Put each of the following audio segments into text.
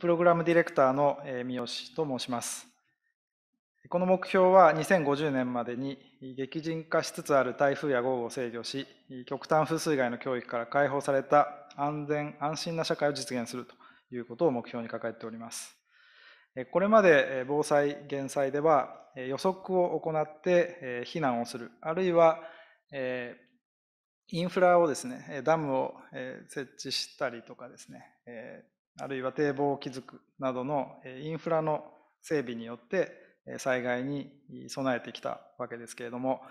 プログラムディレクターの三好と申します。この目標は2050年までに激甚化しつつある台風や豪雨を制御し、極端風水害の教育から解放された安全安心な社会を実現するということを目標に掲げております。これまで防災・減災では予測を行って避難をする、あるいはインフラをですね、ダムを設置したりとかですね、あるいは堤防を築くなどのインフラの整備によって災害に備えてきたわけですけれども、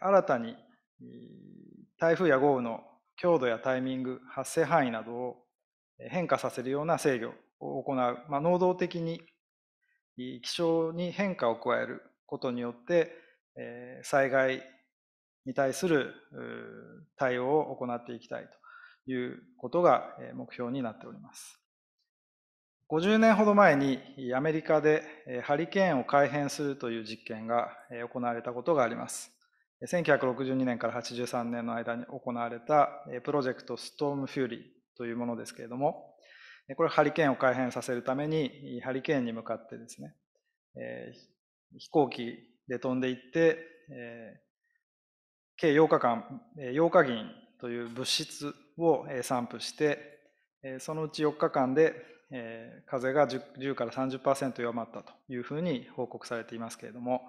新たに台風や豪雨の強度やタイミング、発生範囲などを変化させるような制御を行う、まあ、能動的に気象に変化を加えることによって、災害に対する対応を行っていきたいということが目標になっております。50年ほど前にアメリカでハリケーンを改変するという実験が行われたことがあります。1962年から83年の間に行われたプロジェクトストームフューリーというものですけれども、これハリケーンを改変させるためにハリケーンに向かってですね、飛行機で飛んでいって、計8日間、8日銀という物質を散布して、そのうち4日間でえー、風が 10, 10から30%弱まったというふうに報告されていますけれども、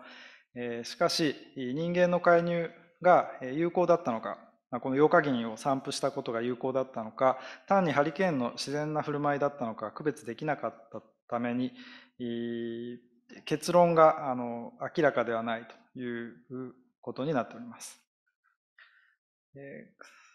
しかし人間の介入が有効だったのかこのヨウ化銀を散布したことが有効だったのか単にハリケーンの自然な振る舞いだったのか区別できなかったために、結論があの明らかではないということになっております。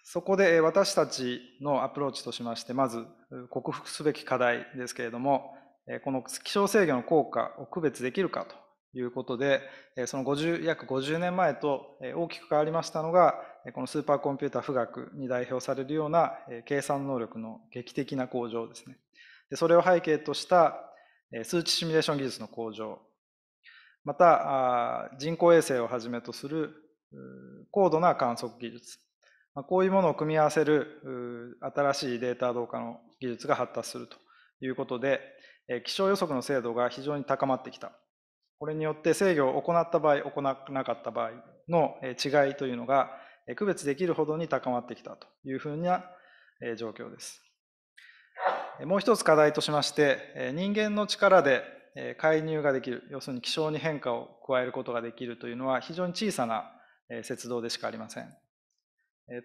そこで私たちのアプローチとしまして、まず克服すべき課題ですけれども、この気象制御の効果を区別できるかということで、その50約50年前と大きく変わりましたのが、このスーパーコンピューター富岳に代表されるような計算能力の劇的な向上ですね。それを背景とした数値シミュレーション技術の向上、また人工衛星をはじめとする高度な観測技術、まこういうものを組み合わせる新しいデータ同化の技術が発達するということで、気象予測の精度が非常に高まってきた。これによって制御を行った場合、行わなかった場合の違いというのが区別できるほどに高まってきたというふうな状況です。もう一つ課題としまして、人間の力で介入ができる、要するに気象に変化を加えることができるというのは非常に小さな節動でしかありません。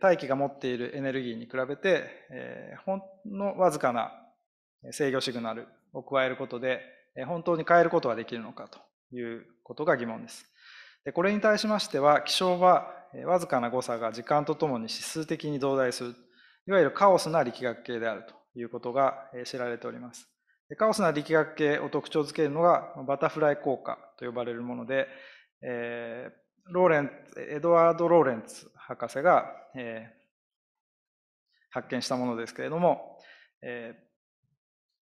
大気が持っているエネルギーに比べて、えほんのわずかな制御シグナルを加えることで、本当に変えることはできるのかということが疑問です。でこれに対しましては、気象はわずかな誤差が時間とともに指数的に増大する、いわゆるカオスな力学系であるということが知られております。でカオスな力学系を特徴づけるのがバタフライ効果と呼ばれるもので、えローレンエドワード・ローレンツ博士が、えー、発見したものですけれども、えー、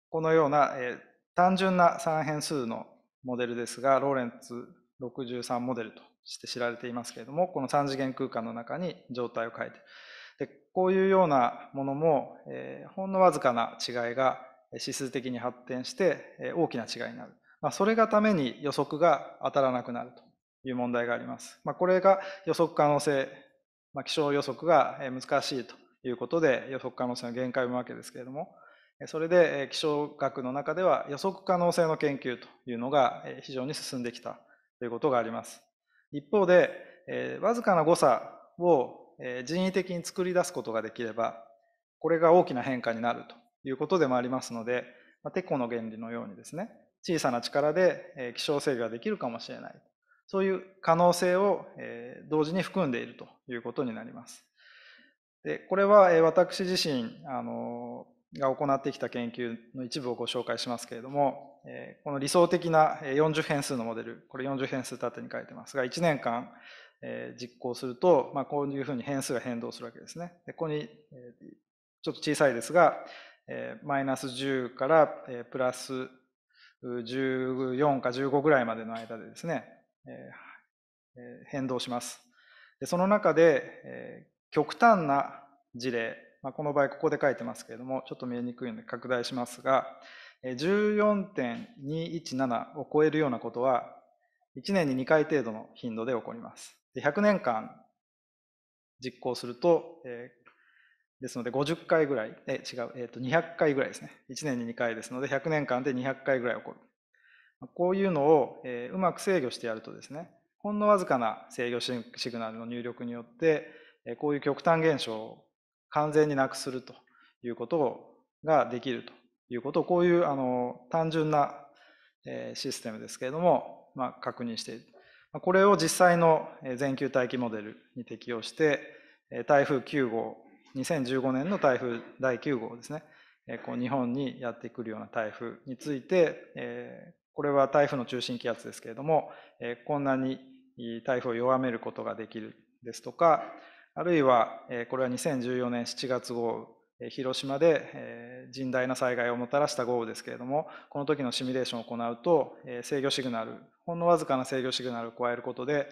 このような、えー、単純な三変数のモデルですが、ローレンツ63モデルとして知られていますけれども、この3次元空間の中に状態を変えてでこういうようなものも、えー、ほんのわずかな違いが指数的に発展して、えー、大きな違いになる。まあ、それがために予測が当たらなくなるという問題があります。まあ、これが予測可能性、まあ、気象予測が難しいということで予測可能性の限界を生むわけですけれども、それで気象学の中では予測可能性の研究というのが非常に進んできたということがあります。一方で、わずかな誤差を人為的に作り出すことができれば、これが大きな変化になるということでもありますので、テコの原理のようにですね、小さな力で気象制御ができるかもしれない。そういう可能性を同時に含んでいるということになります。でこれは私自身あのが行ってきた研究の一部をご紹介しますけれども、この理想的な40変数のモデル、これ40変数縦に書いてますが、1年間実行すると、まあ、こういうふうに変数が変動するわけですね。でここにちょっと小さいですが、マイナス10からプラス14か15ぐらいまでの間でですね、変動します。その中で、極端な事例、この場合ここで書いてますけれども、ちょっと見えにくいので拡大しますが、14.217を超えるようなことは、1年に2回程度の頻度で起こります。100年間実行すると、ですので50回ぐらい、え違う、えー、と200回ぐらいですね。1年に2回ですので、100年間で200回ぐらい起こる。こういうのをうまく制御してやるとですね、ほんのわずかな制御シグナルの入力によって、こういう極端現象を完全になくするということができるということを、こういうあの単純なシステムですけれども、まあ、確認している。これを実際の全球大気モデルに適用して、台風9号、2015年の台風第9号ですね、こう日本にやってくるような台風について、これは台風の中心気圧ですけれども、えこんなに台風を弱めることができるですとか、あるいは、えこれは2014年7月豪雨、広島で甚大な災害をもたらした豪雨ですけれども、この時のシミュレーションを行うと、制御シグナル、ほんのわずかな制御シグナルを加えることで、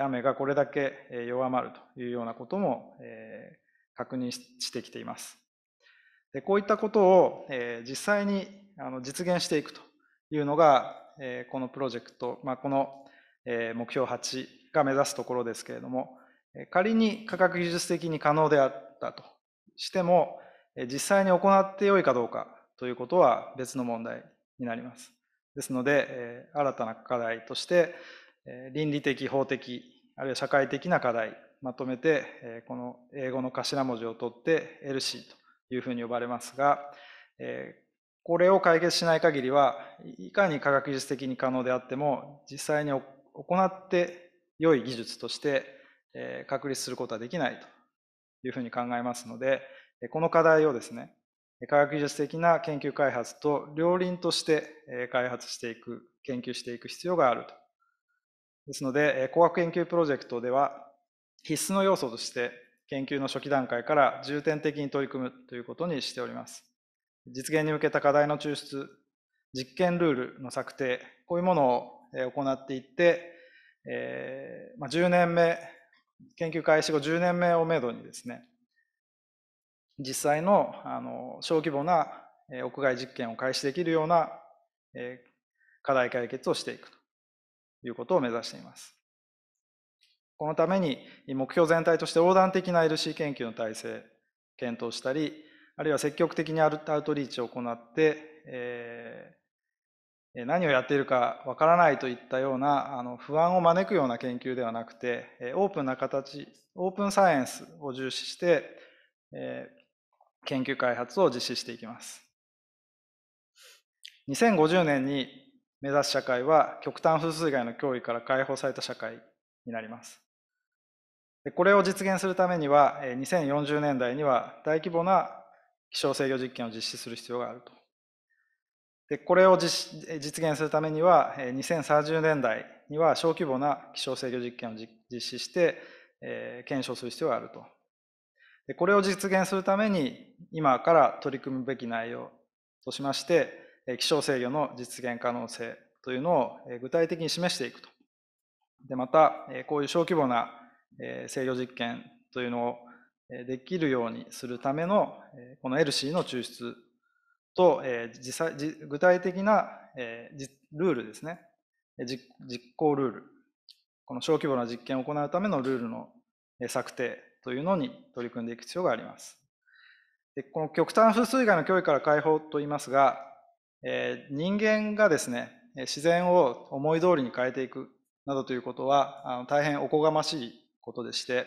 雨がこれだけ弱まるというようなことも確認してきています。でこういったことを実際に実現していくというのが、えこのプロジェクト、まあ、この、え目標8が目指すところですけれども、仮に科学技術的に可能であったとしても、実際に行ってよいかどうかということは別の問題になります。ですので、新たな課題として、倫理的、法的、あるいは社会的な課題、まとめて、この英語の頭文字を取って LC というふうに呼ばれますが、これを解決しない限りは、いかに科学技術的に可能であっても、実際に行って良い技術として確立することはできないというふうに考えますので、この課題をですね、科学技術的な研究開発と両輪として開発していく、研究していく必要があると。ですので、工学研究プロジェクトでは、必須の要素として研究の初期段階から重点的に取り組むということにしております。実現に向けた課題の抽出、実験ルールの策定、こういうものを行っていって、えーまあ、10年目、研究開始後10年目をめどにですね、実際のあの小規模な屋外実験を開始できるような、えー、課題解決をしていくということを目指しています。このために目標全体として横断的な LC 研究の体制検討したり、あるいは積極的にアウトリーチを行って、えー、何をやっているかわからないといったようなあの不安を招くような研究ではなくて、オープンな形、オープンサイエンスを重視して、えー、研究開発を実施していきます。2050年に目指す社会は極端風水害の脅威から解放された社会になります。これを実現するためには、2040年代には大規模な気象制御実験を実施する必要があると。でこれを実現するためには、2030年代には小規模な気象制御実験を実施して、え検証する必要があると。でこれを実現するために、今から取り組むべき内容としまして、気象制御の実現可能性というのを具体的に示していくと。でまた、こういう小規模な制御実験というのをできるようにするための、この LC の抽出と、実際具体的なルールですね。実行ルール。この小規模な実験を行うためのルールの策定というのに取り組んでいく必要があります。でこの極端風水害の脅威から解放と言いますが、え人間がですね、自然を思い通りに変えていくなどということは、あの大変おこがましいことでして、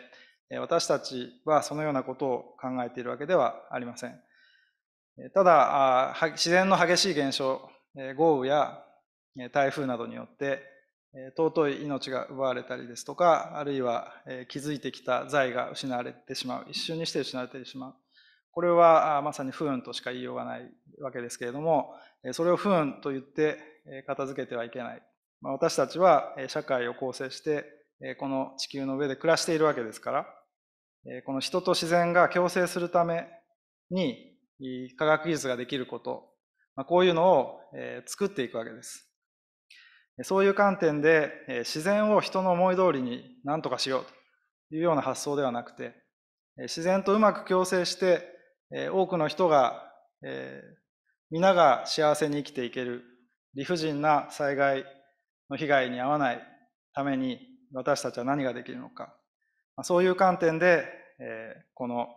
私たちはそのようなことを考えているわけではありません。ただ、自然の激しい現象、豪雨や台風などによって、尊い命が奪われたりですとか、あるいは築いてきた財が失われてしまう、一瞬にして失われてしまう。これはまさに不運としか言いようがないわけですけれども、それを不運と言って片付けてはいけない。私たちは社会を構成して、この地球の上で暮らしているわけですから、この人と自然が共生するために科学技術ができること、こういうのを作っていくわけです。そういう観点で自然を人の思い通りに何とかしようというような発想ではなくて、自然とうまく共生して多くの人が皆が幸せに生きていける理不尽な災害の被害に遭わないために私たちは何ができるのかそういう観点で、この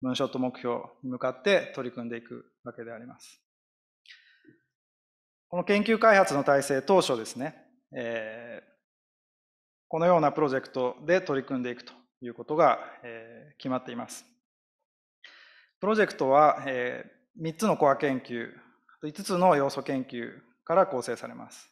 ムーンショット目標に向かって取り組んでいくわけであります。この研究開発の体制当初ですね、このようなプロジェクトで取り組んでいくということが、え決まっています。プロジェクトは、3つのコア研究、5つの要素研究から構成されます。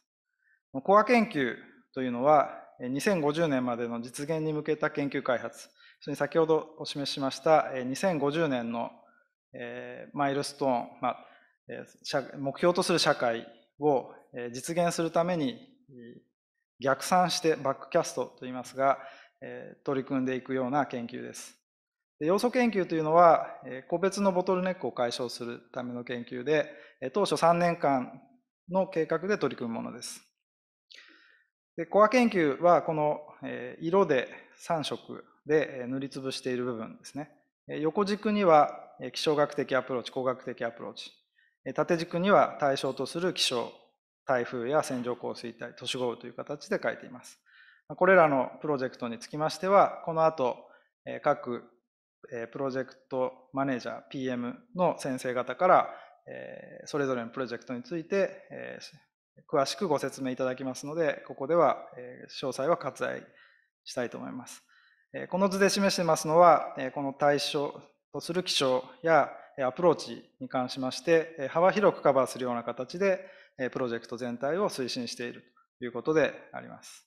コア研究というのは、2050年までの実現に向けた研究開発、それに先ほどお示ししました2050年のマイルストーン、まあ、目標とする社会を実現するために逆算してバックキャストといいますが、取り組んでいくような研究です。要素研究というのは、個別のボトルネックを解消するための研究で、当初3年間の計画で取り組むものです。でコア研究はこの色で3色で塗りつぶしている部分ですね。横軸には気象学的アプローチ、工学的アプローチ。縦軸には対象とする気象、台風や線状降水帯、都市豪雨という形で書いています。これらのプロジェクトにつきましては、この後、各プロジェクトマネージャー、PM の先生方から、それぞれのプロジェクトについて詳しくご説明いただきますので、ここでは詳細は割愛したいと思います。この図で示していますのは、この対象とする気象やアプローチに関しまして、幅広くカバーするような形で、プロジェクト全体を推進しているということであります。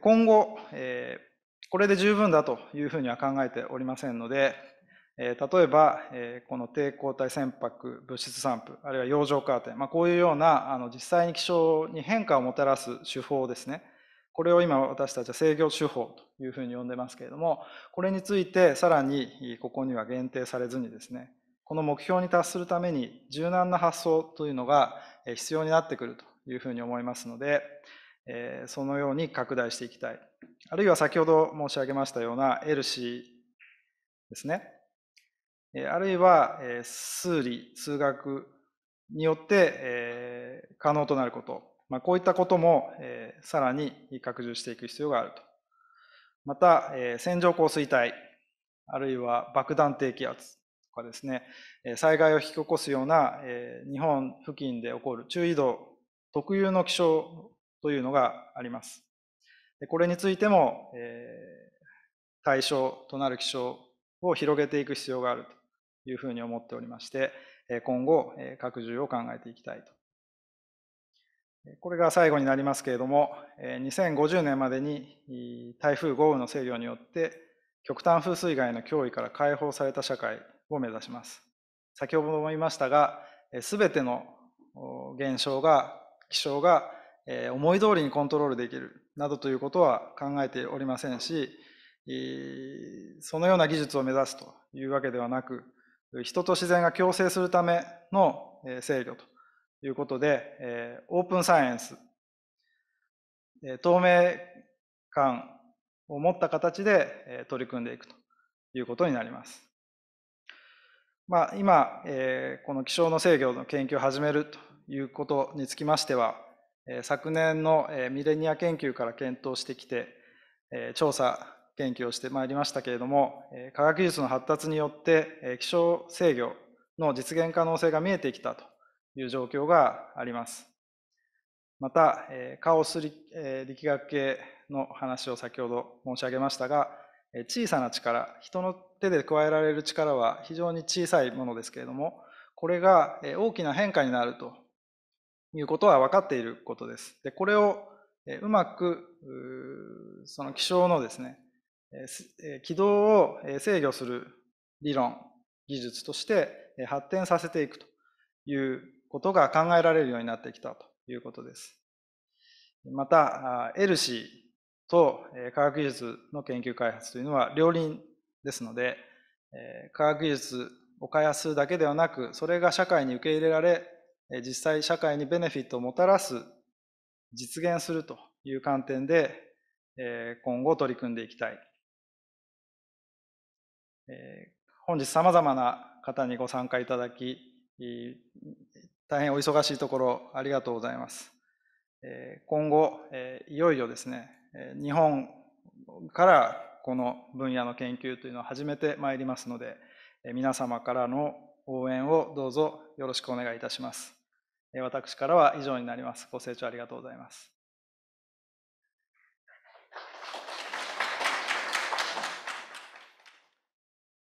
今後、これで十分だというふうには考えておりませんので、え例えば、えこの低抗体船舶物質散布あるいは洋上カーテン、まあ、こういうようなあの実際に気象に変化をもたらす手法ですねこれを今私たちは制御手法というふうに呼んでますけれどもこれについてさらにここには限定されずにですねこの目標に達するために柔軟な発想というのが必要になってくるというふうに思いますので、えそのように拡大していきたいあるいは先ほど申し上げましたような ELSI ですねあるいは数理、数学によって可能となること、まあ、こういったこともさらに拡充していく必要があると。また、線状降水帯、あるいは爆弾低気圧とかですね、災害を引き起こすような日本付近で起こる注意度特有の気象というのがあります。これについても対象となる気象を広げていく必要があると。いうふうに思っておりまして、今後、拡充を考えていきたいと。これが最後になりますけれども、2050年までに台風豪雨の制御によって極端風水害の脅威から解放された社会を目指します。先ほども言いましたが、すべての現象が、気象が思い通りにコントロールできるなどということは考えておりませんし、そのような技術を目指すというわけではなく、人と自然が共生するための制御ということで、オープンサイエンス、透明感を持った形で取り組んでいくということになります。まあ、今、この気象の制御の研究を始めるということにつきましては、昨年のミレニア研究から検討してきて、調査研究をしてまいりましたけれども、科学技術の発達によって気象制御の実現可能性が見えてきたという状況があります。また、カオス力学系の話を先ほど申し上げましたが、小さな力、人の手で加えられる力は非常に小さいものですけれども、これが大きな変化になるということは分かっていることです。でこれをうまくその気象のですね軌道を制御する理論、技術として発展させていくということが考えられるようになってきたということです。また、エルシーと科学技術の研究開発というのは両輪ですので、科学技術を開発するだけではなく、それが社会に受け入れられ、実際社会にベネフィットをもたらす、実現するという観点で、今後取り組んでいきたい本日様々な方にご参加いただき、大変お忙しいところありがとうございます。今後、いよいよですね、日本からこの分野の研究というのを始めてまいりますので、皆様からの応援をどうぞよろしくお願いいたします。私からは以上になります。ご清聴ありがとうございます。